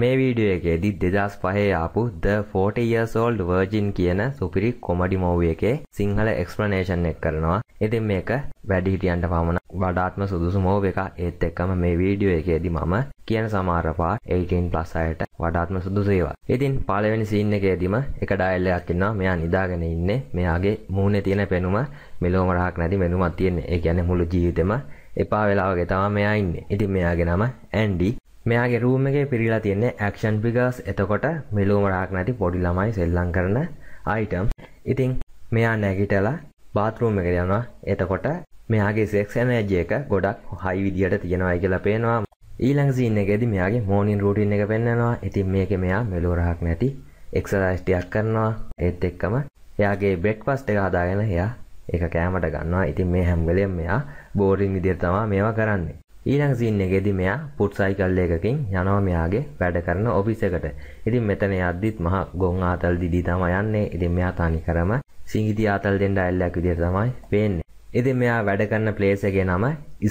මේ වීඩියෝ එකේදී දෙදස් පහේ ආපු ද 40 years old virgin කියන සුපිරි කොමඩි මෝවි එකේ සිංහල එක්ස්ප්ලනේෂන් එක කරනවා. ඉතින් මේක වැඩිහිටියන්ට පමණ වඩාත්ම සුදුසු මෝව එක ඒත් එක්කම මේ වීඩියෝ එකේදී මම කියන සමහර පා 18 plus අයට වඩාත්ම සුදුසු ඒවා. ඉතින් පළවෙනි සීන් එකේදීම එක ඩයල් එකක් ඉන්නවා. මෙයා නිදාගෙන ඉන්නේ. මෙයාගේ මූණේ තියෙන පෙනුම මෙලොවම රහක් නැති මෙනුමක් තියෙන්නේ. ඒ කියන්නේ මුළු ජීවිතෙම එපා වෙලාවගේ තමයි මෙයා ඉන්නේ. ඉතින් මෙයාගේ නම ඇන්ඩි. මෙයාගේ රූම් එකේ පිරිලා තියෙන්නේ ඇක්ෂන් ෆිගර්ස් එතකොට මෙලුම රාක් නැති පොඩි ළමයි සෙල්ලම් කරන අයිටම්. ඉතින් මෙයා නැගිටලා බාත් รู ම් එකට යනවා. එතකොට මෙයාගේ සෙක්ස් එනර්ජි එක ගොඩක් හයි විදියට තියෙනවා කියලා පේනවා. ඊළඟ සීන් එකේදී මෙයාගේ මෝර්නින් රූටින් එක පෙන්වනවා. ඉතින් මේකේ මෙයා මෙලුම රාක් නැති එක්සර්සයිස් ටිකක් කරනවා. ඒත් එක්කම එයාගේ බ්‍රෙක්ෆාස්ට් එක හදාගෙන එයා ඒක කෑමට ගන්නවා. ඉතින් මේ හැම වෙලෙම මෙයා බෝරින් විදියට තමයි මේවා කරන්නේ. ඊළඟ සීන් එකේදී මෙයා පුට් සයිකල් එකකින් යනවා මෙයාගේ වැඩ කරන ඔෆිස් එකට. ඉතින් මෙතන යද්දිත් මහා ගොන් ආතල් දිදී තමයි යන්නේ. ඉතින් මෙයා තනිකරම සිංගිති ආතල් දෙන්න ඇල්ලක් විදියට තමයි පේන්නේ. ඉතින් මෙයා වැඩ කරන ප්ලේස් එකේ නම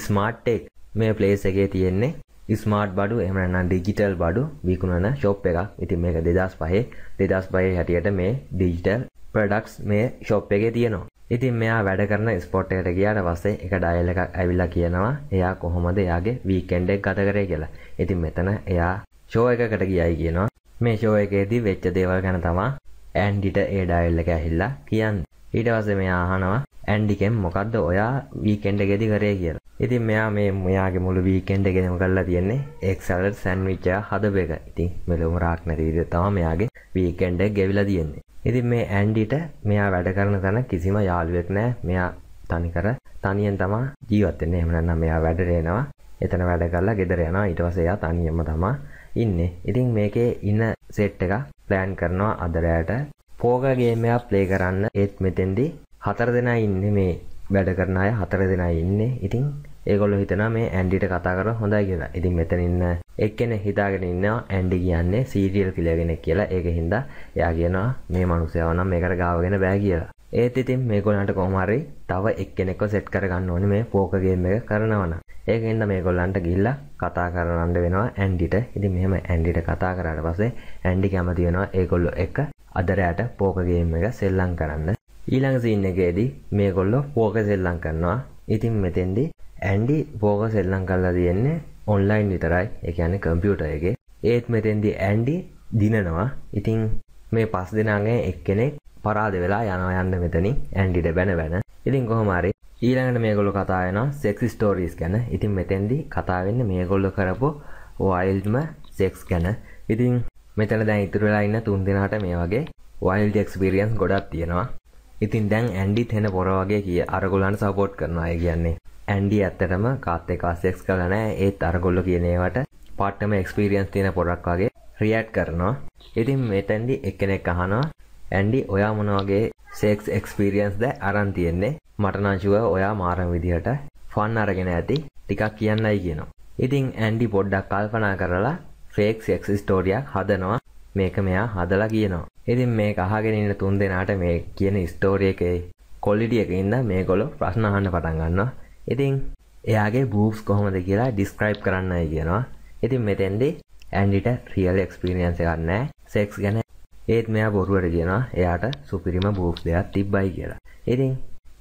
ස්මාර්ට් ටෙක්. මේ ප්ලේස් එකේ තියෙන්නේ ස්මාර්ට් බඩු එමන ඩිජිටල් බඩු විකුණන ශොප් එකක් ඉතින් මේක දෙදස් පහේ දෙදස් පහේ හැටියට මේ ඩිජිටල් ප්‍රඩක්ස් මේ ශොප් එකේ තියෙනවා ඉතින් මෙයා වැඩ කරන ස්පොට්ටයට ගියාට පස්සේ එක ඩයල් එකක් ඇවිල්ලා කියනවා එයා කොහොමද එයාගේ වීකෙන්ඩ් එක ගත කරේ කියලා. ඉතින් මෙතන එයා ෂෝ එකකට ගියයි කියනවා. මේ ෂෝ එකේදී වෙච්ච දේවල් ගැන තමා ඇන්ඩිට ඒ ඩයල් එක ඇහිල්ලා කියන්නේ. ඊට පස්සේ මෙයා අහනවා ඇන්ඩිකෙන් මොකද්ද ඔයා වීකෙන්ඩ් එකේදී කරේ කියලා. ඉතින් මෙයා මේ මෙයාගේ මුළු වීකෙන්ඩ ගෙනම කරලා තියෙන්නේ එක්සලට සැන්විච්චය හදබක ඉතින් මෙලොම රාක් නැති විදිහ තමයි මෙයාගේ වීකෙන්ඩ ගෙවිලා තියෙන්නේ ඉතින් මේ ඇන්ඩිට මෙයා වැඩ කරන තැන කිසිම යාළුවෙක් නෑ මෙයා තනිකර තනියෙන් තමා ජීවත්තන්නේ එමනන්නම් මෙයා වැඩරේනවා එතන වැඩ කරලා ගෙදර යනවා ඊට පස්සේ එයා තනියම තමා ඉන්නේ. ඉතින් මේකේ ඉන්න සෙට් එක ප්ලෑන් කරනවා අද රැයට පෝකර් ගේම් එකක් ප්ලේ කරන්න. ඒත් මෙතෙන්දී හතර දෙනා ඉන්නේ මේ වැඩ කරන අය හතර දෙනා ඉන්නේ. ඉතින් ඒගොල්ල හිතන මේ ඇන්ඩිට කතා කර හොඳයි කියලා ඉතින් මෙතන ඉන්න එක්කෙන හිතාගෙන ඉන්නවා ඇන්ඩි කියන්නේ සීරියල් කිලගෙන කියලා ඒක හින්දා එයා කියනවා මේ මනුස්සයව නම් මේකට ගාවගෙන බෑ කියලා ඒත් ඉතින් මේගොල්ලන්ට කොහොමරි තව එක්කෙනෙක්ව සෙට් කරගන්න ඕනේ මේ පෝක ගේම් එක කරනවනම් ඒකෙන්ද මේගොල්ලන්ට ගිල්ලා කතා කරන්න වෙනවා ඇන්ඩිට ඉතින් මෙහෙම ඇන්ඩිට කතා කරාට පස්සේ ඇන්ඩි කැමති වෙනවා ඒගොල්ලෝ එක අද රැට පෝක ගේම් එක සෙල්ලම් කරන්න ඊළඟ සීන් එකේදී මේගොල්ලෝ පෝක සෙල්ලම් කරනවා ඉතින් මෙතෙන්දී ඇන්ඩි බෝග සෙල්ලං කල්ලා තියෙන්නේ ඔන්ලයින් විතරයි එකන කම්පියුටර එක ඒත් මෙතෙන්දි ඇන්ඩි දිනනවා ඉතිං මේ පස් දෙනාගේ එක්කෙනෙක් පරාද වෙලා යනවා යන්න මෙතනින් ඇන්ඩිට බැන බැන ඉතින් කොහොමරි ඊළඟට මේගොලු කතාාවෙන සෙක්ස් ස්ටෝරීස් ගැන ඉතින් මෙතැන්දි කතාවෙන්න මේගොල්ල කරපු වයිල්ම සෙක්ස් ගැන ඉතින් මෙතන දැන් ඉතුරලා ඉන්න තුන් දෙනාට මේ වගේ වයිල් එක්ස්පිරියන්ස් ගොඩක් තියෙනවා ඉතින් දැන් ඇන්ඩිත් හෙන පොරවගේ කිය අරගොලන් සපෝට් කරනවා අය කියන්නේ ඇන්ඩි ඇත්තටම කාත් එකකාසෙක්ස් කලනෑ ඒත් අරගොල්ල කියනේවට පට්ටම එක්ස්පිරියන්ස් තියෙන පොඩක් වගේ රියට් කරනවා ඉතින් මෙතැන්ඩි එකනෙක් අහනවා ඇන්ඩි ඔයා මොනවගේ සෙක්ස් එක්ස්පිරියන්ස් ද අරන් තියෙන්නේ මටනාංශුව ඔයා මාරම විදිහට ෆන් අරගෙන ඇති ටිකක් කියන්නයි කියනවා ඉතිං ඇන්ඩි පොඩ්ඩක් කල්පනා කරලා ෆේක් සෙක්ස් ස්ටෝරියක් හදනවා මේක මෙයා හදලා කියනවා ඉතින් මේ අහගෙනන්න තුන් දෙනාට මේ කියන ස්ටෝරිය එකේ කොල්ලිටියක ඉන්න මේ කොලො ප්‍රශ්නහන්න පටන්ගන්නවා ඉතින් එයාගේ බූස් කොහොමද කියලා ඩිස්ක්‍රයිප් කරන්න කියනවා ඉතින් මෙතැන්දි ඇන්ඩිට රියල් එක්ස්පිරියන්ස ගන්න සෙක්ස් ගැන ඒත් මෙයා බොරුවට කියනවා එයාට සුපිරිම බූස් දෙයක් තිබ්බයි කියලා ඉතින්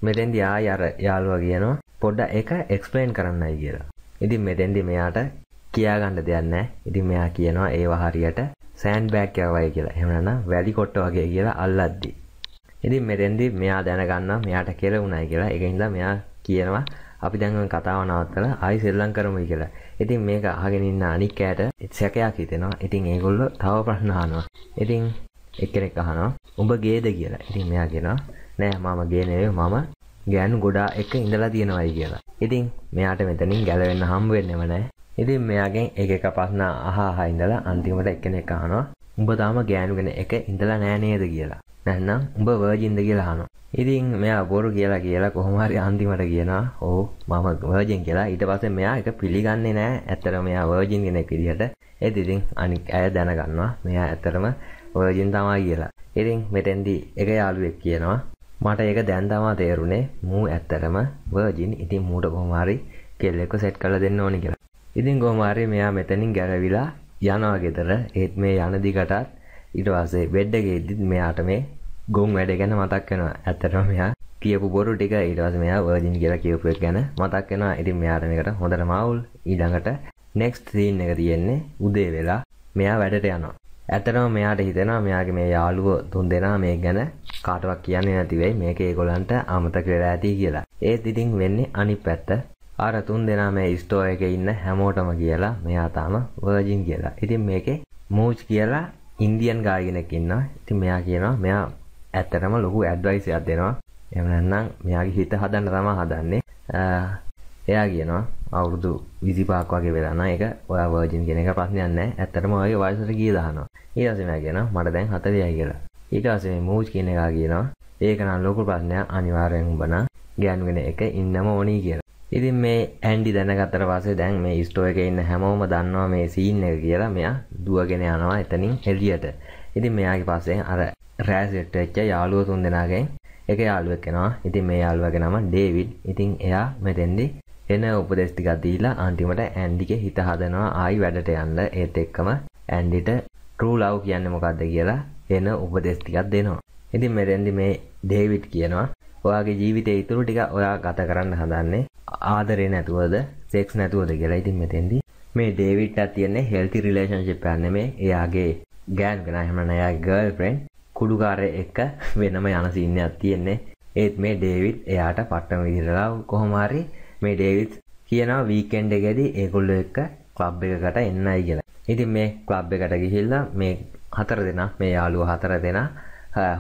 මෙතැන්දි ආ අර යාළුව කියනවා පොඩ්ඩ එක එක්ස්පලේන් කරන්නයි කියලා ඉතින් මෙතැන්දි මෙයාට කියාගන්න දෙයන්න ඉතින් මෙයා කියනවා ඒ හරියට සෑන් බෑක් යවයි කියලා එමන වැලි කොට්ට වගේ කියලා අල්ලද්දි. ඉතින් මෙතෙන්දි මෙයා දැනගන්න මෙයාට කෙරවුණයි කියලා එකහින්ද මෙයා කියනවා අපි දැන්ව කතාව නවත්තල ආයි සෙල්ලං කරමයි කියලා ඉතින් මේක අහගෙනන්න අනික්කෑට එත්සැකයක් හිතෙනවා ඉතින් ඒගොල්ල තව ප්‍රශ්නානවා ඉතින් එක්කෙනෙක් අහනවා උඹ ගේද කියලා ඉතින් මෙයාගෙන නෑ මම ගේනවේ මම ගෑනු ගොඩා එක ඉඳලා තියෙනවයි කියලා ඉතින් මෙයාට මෙතනින් ගැලවෙන්න හම්බුවෙන්නෙම නෑ ඉතින් මෙයාගෙන් එක එක පස්න අහා හයිඳලා අන්තිමට එකනෙ අහනවා උඹ තාම ගෑනුගෙන එක ඉඳලා නෑනේද කියලා නැන්නම් උඹ වර්ජින්ද කියලාහනවා ඉතින් මෙයා බොරු කියලා කියලා කොහොමහරි අන්තිමට කියනවා ඕ මම වර්ජන් කියලා ඊට පස්සේ මෙයා එක පිළිගන්නේ නෑ ඇත්තට මෙයා වර්ජින් කෙනෙක් විදිහට ඒත් ඉතින් අනික් අය දැනගන්නවා මෙයා ඇත්තටම වර්ජින් තමා කියලා ඉතින් මෙතෙන්දී එක යාළුවෙක් කියනවා මට ඒක දැන් තමා තේරුණේ මූ ඇත්තටම වර්ජින් ඉතින් මූට කොහොමහරි කෙල්ලෙක්ව සෙට් කළ දෙන්න ඕනි කියලා ඉතින් කොහොමහරි මෙයා මෙතනින් ගැරවිලා යනවා ගෙදර ඒත් මේ යන දිගටත් ඊට පස්සේ බෙඩ් එකේදීත් මෙයාට මේ ගොන් වැඩ ගැන මතක්කෙනවා ඇත්තටම මෙයා කියපු බොරු ටික ඊටවස මෙයා වර්ජින් කියලා කියපු එක ගැන මතක්කෙනවා ඉතින් මෙයාටනකට හොඳට මවුල් ඊළඟට නෙක්ස් සීන් එක තියෙන්නේ උදේ වෙලා මෙයා වැඩට යනවා ඇතරම මෙයාට හිතෙනවා මෙයාගේ මේ යාළුව තුන් දෙනා මේ ගැන කාටවක් කියන්නේ නැතිවෙයි මේක ඒගොලන්ට අමතක වෙලා ඇති කියලා ඒත් ඉතින් වෙන්නේ අනි පැත්ත අර තුන් දෙනා මේ ස්ටෝ එක ඉන්න හැමෝටම කියලා මෙයා තාම වර්ජින් කියලා ඉතින් මේකේ මූච් කියලා ඉන්දියන් ගායගෙනක් ඉන්නවා ඉතින් මෙයා කියනවා මෙයා ඇත්තටම ලොකු ඇඩ්වයිසියක් දෙනවා එමනන්නම් මෙයාගේ හිත හදන්න තමා හදන්නේ එයා කියනවා අවුරුදු විසිපාක් වගේ වෙලාන එක ඔයා වර්ජින් කියෙන එක ප්‍රශ්නයන්න ඇත්තටම ඔය වයිසට ගිය දහනවා ඒරසමය කියෙන මට දැන් හතරයයි කියලා ඒකසේ මූජ් කියන එකා කියනවා ඒකනම් ලොකු ප්‍රශ්නය අනිවාරයෙන් බන ගෑන්ගෙන එක ඉන්නම ඕනී කියලා ඉතින් මේ ඇන්ඩි දැනගත්තර පසේ දැන් මේ ස්ටෝ එක ඉන්න හැමෝම දන්නවා මේ සීන් එක කියලා මෙයා දුවගෙන යනවා එතනින් හෙල්ලියට ඉතින් මෙයාගේ පස්සේ අර රෑසෙට්ච්ච යාලුව තුන් දෙෙනගෙන් එක යාලුවක් කෙනවා ඉතින් මේ යාලුවක නම ඩේවිඩ් ඉතින් එයා මෙතෙන්දි එන උපදෙස්ටික දීලා අන්තිමට ඇන්ඩික හිත හදනවා ආයි වැඩට යන්න ඒත් එක්කම ඇන්ඩිට ටරූ ලව් කියන්න මොකක්ද කියලා එන උපදෙස්ටිකක් දෙනවා ඉතින් මෙතැන්දි මේ ඩේවිට් කියනවා ඔයාගේ ජීවිතය ඉතුරු ටික ඔයා ගත කරන්න හදන්නේ ආදරය නැතුවද සෙක්ස් නැතුවද කියලා ඉතින් මෙතෙන්දි මේ ඩේවිට් අතියන්නේ හෙල්ති රිලේශන්ශිප් යන්න මේ එයාගේ ගෑන් කෙන හමන එයා ගර්ල් ප්‍රෙන්් කුඩුකාරය එක්ක වෙනම යන සින්නයක් තියෙන්නේ ඒත් මේ ඩේවිත් එයාට පට්ටම විදිරලා කොහොමහරි මේ ඩේවිත් කියනවා වීකෙන්ඩ ගැදි ඒකුල්ල එක්ක ක්ලබ් එකකට එන්නයි කියලා ඉතින් මේ ක්ලබ් එකට ගිහිල්ලා මේ හතර දෙෙන මේ යාලුව හතර දෙෙන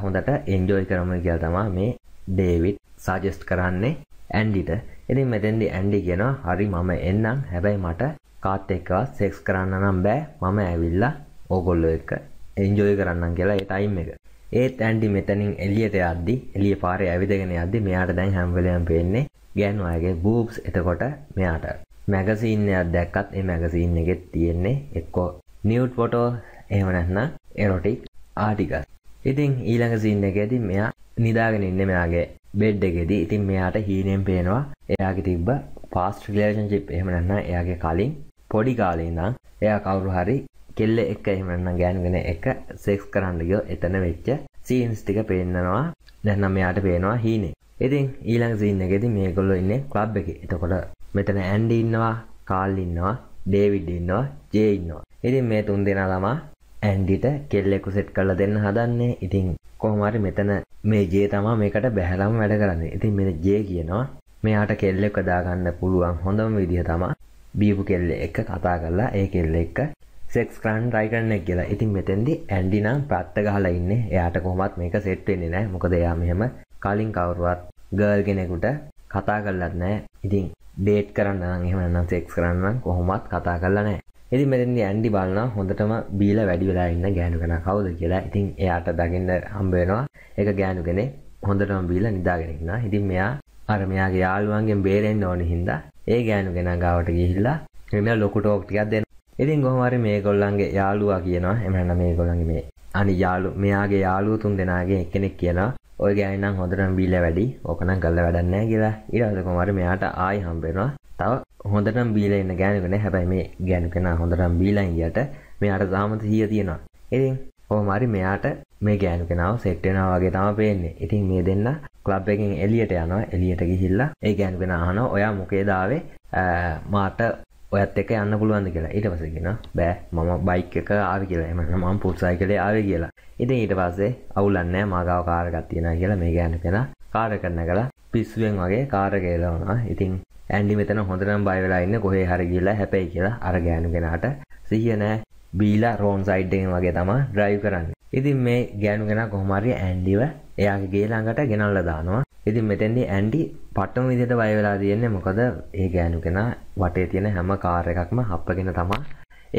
හොඳට එන්ජෝයි කරම කියල් තමා මේ ඩේවිට් සාජෙස්ට් කරන්නේ ඇන්ඩිට එති මෙතැදි ඇන්ඩි කියෙන හරි මම එන්නම් හැබැයි මට කාත් එක්කවා සෙක්ස් කරන්න නම් බෑ මම ඇවිල්ලා ඕගොල්ලො එක එන්ජෝයි කරන්න කියලා ඒ ටයිම් එක ඒත් ඇන්ඩි මෙතනින් එලියට අද්දි එලිය පාර ඇවිදගෙන අද්දි මෙයාට දැන් හැම්වලයම් පෙන්නේ ගෑනු අයගේ බූබ්ස් එතකොට මෙයාට මැගසිීන්නයක් දැක්කත් ඒ මැගසිීන්න එකෙත් තියෙන්නේ එක්කෝ නිියවට් පොටෝ එහමනැන්න එරොටික් ආටික ඉතින් ඊළඟ සිීන්න එක ඇති මෙයා නිදාගෙන ඉන්න මෙයාගේ බෙඩ් එකෙදී ඉතින් මෙයාට හීනෙන් පේනවා එයාගේ තිබ්බ පාස්ට ්‍රලේෂන් චිප් එහමනන්න එයාගේ කලින් පොඩි කාලේනම් එයා කවුරු හරි කෙල්ල එක එහෙමන්න ගෑන්ගෙන එක සෙක්ස් කරන්නගෝ එතන වෙච්ච සීන්ස්ටික පෙන්න්නනවා දැන්නම් මෙයාට පේනවා හීනේ ඉතින් ඊළඟ සිීන්න එකෙති මේකොල්ලො ඉන්න ක්ලබ් එක එතකොට මෙතන ඇන්ඩි ඉන්නවා කාල් ඉන්නවා ඩේවිඩ් ඉන්නවා ජේ ඉන්නවා ඉතින් මේ තුන් දෙනා ළමා ඇන්ඩිට කෙල්ලෙකු සෙට් කල දෙන්න හදන්නේ ඉතින් කොහමරි මෙතන මේ ජේ තමා මේකට බැහලම් වැඩ කරන්න ඉතින් මෙ ජේ කියනවා මෙයාට කෙල්ලෙක් කදාගන්න පුළුවන් හොඳම විදිහ තමා බීපු කෙල්ල එක කතා කරලා ඒ කෙල්ල එක එක්ක් කරන් රයිකරන්න කියලා ඉතින් මෙතැදි ඇන්ඩිනම් ප්‍රත්ත ගහලා ඉන්න එයාට කොහොමත් මේක සෙට්වෙන්නේ නෑ මොකද එයා මෙහෙම කලින් කවරුවත් ගර්ල් කෙනෙකුට කතා කරලත් නෑ ඉතින් ඩේට් කරන්න එහෙමනම් සෙක්ස් කරන්න කොහොමත් කතා කරලා නෑ ඉති මෙතදි ඇන්ඩි බලන්න හොඳටම බීල වැඩි වෙලා ඉන්න ගෑනු කෙන කවුද කියලා ඉතින් එයාට දකින්න හම්බේෙනවා එක ගෑනු කෙනෙ හොඳටම බීල නිදාගෙනෙක්න ඉතින් මෙයා අරමයාගේ යාළුවන්ගෙන් බේරෙන්න්න ඕනි හින්දා ඒ ගෑනු කෙන ගාවට ගිහිල්ලා එම ලොකුටෝක්ටිකක් දෙන්න ඉතින් ගොහමරි මේ ගොල්ලන්ගේ යාලුවා කියනවා එමහන්න මේ ගොල්ලන්ගේ මේ අනි යාලු මෙයාගේ යාලුව තුන් දෙනාගේ එක්කෙනෙක් කියලා ඔය ගෑනම් හොඳටම බීලා වැඩි ඕකනම් ගල්ල වැඩන්නෑ කියලා ඊට කොමර මෙයාට ආයි හම්බෙනවා තව හොඳටම් බීලා ඉන්න ගෑනුකෙන හැබැයි මේ ගෑනු කෙනා හොඳටම් බීලා ඉඳියට මෙයාට සාමත හිය තියෙනවා ඉතින් හෝමරි මෙයාට මේ ගෑනු කෙනාව සෙට්ටෙනවා වගේ තම පේන්නේ ඉතින් මේ දෙන්න ක්ලබ් එකෙන් එලියට යනවා එලියට ගිහිල්ලා ඒ ගෑනු කෙන අහන ඔයා මොකේදාවේ මාට ඔයත් එක යන්න පුළුවන්ද කියලා ඊට පසගෙන බෑ මම බයික් එක ආවි කියලා එමන්න මම පුත්සයි කළේ ආවි කියලා ඉතින් ඊට පස්සේ අවුලන්න මාගාව කාරගත් තියෙන කියලා මේ ගැන්න කෙන කාර කරන කලා පිස්සුවෙන් වගේ කාර කියලවනවා ඉතින් ඇන්ඩි මෙතන හොඳනම් බයිවෙලා ඉන්න කොහේ හරි කියලා හැපැයි කියලා අර ගෑනු කෙනට සිහියනෑ බීලා රෝන් සයිඩ්ඩෙන් වගේ තම ඩ්‍රයිව් කරන්න ඉතින් මේ ගෑනු කෙන කොහමරිය ඇන්ඩිව එයාගේ ගේලාඟට ගෙනල්ල දානවා ඉතින් මෙතැන්නේ ඇන්ඩි පට්ටම විදිට බයවෙලා තියෙන්නේ මොකද ඒ ගෑනු කෙන වටේ තියෙන හැම කාර එකක්ම හප්පගෙන තමා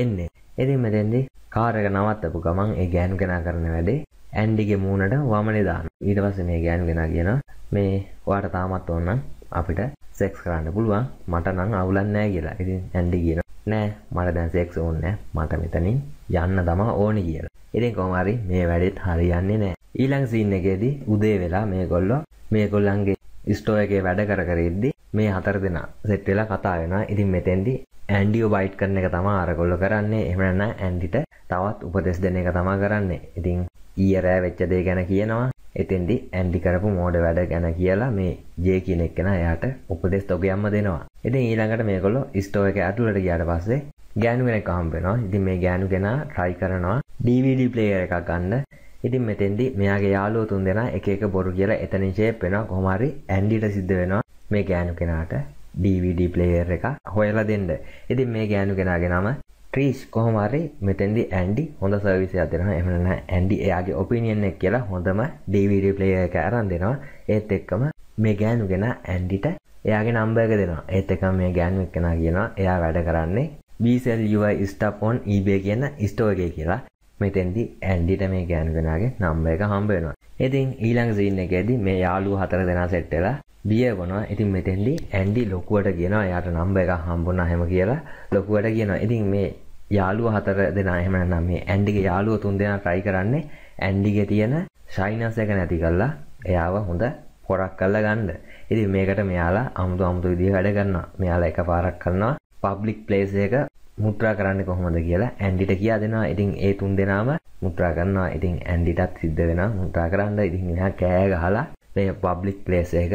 එන්නේ එතින් මෙතැන්දි කාරක නවත්තපු ගමන් ඒ ගෑනු කෙනා කරන වැඩේ ඇන්ඩිගේ මූුණට වමනේ දාන ඊට පස මේ ගෑනු කෙන කියන මේ වාට තාමත් ඔන්න අපිට සෙක්ස් කරන්න පුළුවන් මට නං අවුලන්නෑ කියලා ඉතින් ඇන්ඩි කියන නෑ මට දැන් සෙක්ස් ඕන්න මට මෙතනින් යන්න තමා ඕනි කියලා ඉතින් කොමරි මේ වැඩෙත් හරියන්නේ නෑ ඊළං සින්න එකේදී උදේ වෙලා මේ ගොල්ලො මේගොල්ලන්ගේ ස්ටෝයගේ වැඩ කර කරෙද්දි මේ හතර දෙනා සෙට් වෙලා කතා වෙනවා ඉතින් මෙතෙන්දි ඇන්ඩියෝ බයිට් කරන එක තමයි අරගොල්ල කරන්නේ එහෙම නැත්නම් ඇන්ඩිට තවත් උපදෙස් දෙන එක තමයි කරන්නේ ඉතින් ඊයේ රෑ වෙච්ච දේ ගැන කියනවා එතෙන්දි ඇන්ඩි කරපු මෝඩ වැඩ ගැන කියලා මේ ජේ කියන එක්කෙනා එයාට උපදෙස් තොගයක්ම දෙනවා ඉතින් ඊළඟට මේගොල්ලෝ ස්ටෝ එක ඇතුළට ගියාට පස්සේ ගෑනු කෙනෙක් හම්බ වෙනවා. ඉතින් මේ ගෑනු කෙනා try කරනවා DVD player එකක් ගන්න. ඉතින් මෙතෙන්දි මෙයාගේ යාලුව තුන් දෙනා එක එක බොරු කියලා එතනින් ෂේප් වෙනවා කොහොම හරි ඇන්ඩිට සිද්ධ වෙනවා මේ ගෑනු කෙනාට DVD ප්ලේයර් එක හොයලා දෙන්න. ඉතින් මේ ගෑනු කෙනාගේ නම ට්‍රීස් කොහොම හරි මෙතෙන්දි ඇන්ඩි හොඳ සර්විස් එකක් දෙනවා. එහෙම නැත්නම් ඇන්ඩි එයාගේ ඔපිනියන් එක කියලා හොඳම DVD ප්ලේයර් එක අරන් දෙනවා. ඒත් එක්කම මේ ගෑනු කෙනා ඇන්ඩිට එයාගේ නම්බයක දෙනවා ඒත් එක මේ ගෑන්ුවක් කෙනා කියනවා එයා වැඩ කරන්නේ බිසල් UI ස්ටප් ඔන් eBay කියන ස්ටෝගේ කියලා මෙතෙන්දි ඇන්ඩිට මේ ගෑන්ගෙනගේ නම්බ එක හම්බේෙනවා ඉතින් ඊළං සිීන්න එකෙදි මේ යාලු හතර දෙෙන සෙට්ටලා බිය වනවා ඉතින් මෙතෙන්දි ඇන්ඩි ලොකුවට කියනවා යාට නම්බ එක හම්බුන්න හැම කියලා ලොකුවට කියනවා ඉතින් මේ යාලුව හතර දෙෙන එහෙම නම් මේ ඇන්ඩිගේ යාලුව තුන් දෙෙන ට්‍රයි කරන්නේ ඇන්ඩිගේ තියෙන ශයිනසක නැති කල්ලා එයාව හොඳ පොරක් කල්ල ගන්න ඉති මේකට මෙයාලා අමුතු අමුතු විදිහ වැඩ ගන්න මෙයාලා එක පාරක් කරන්නවා පබ්ලික් ප්ලේසයක මුත්‍රා කරන්න කොහොමද කියලා ඇන්ඩිට කියා දෙෙනවා ඉතින් ඒ තුන් දෙනාම මුත්‍රා කරන්නවා ඉතින් ඇන්ඩිටත් සිද්ධ වෙන මුත්‍රා කරන්න ඉතින් එහ කෑ ගහලා මේ පබ්ලික් ප්ලේස් එක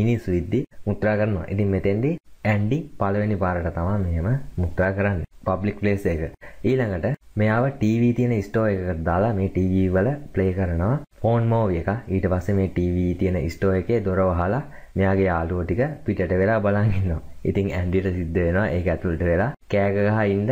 මිනිස් විද්දි මුත්‍රා කරනවා ඉතින් මෙතෙන්දී ඇන්ඩි පලවෙනි පාරට තමා මෙහෙම මුත්‍රා කරන්න පබ්ලික් ප්ලේස් එක ඊළඟට මෙයාව ටීවී තියෙන ස්ටෝ එකකට දාලා මේ ටීවී වල ප්ලේ කරනවා ෆෝන් මෝව එක ඊට පස්සේ මේ ටීවී තියෙන ස්ටෝ එකේ දොර වහලා මෙයාගේ යාළුවෝ ටික පිටට වෙලා බලන් ඉන්නවා. ඉතින් ඇන්ඩියට සිද්ධ වෙනවා ඒක ඇතුළට වෙලා කෑග ගහ ඉන්න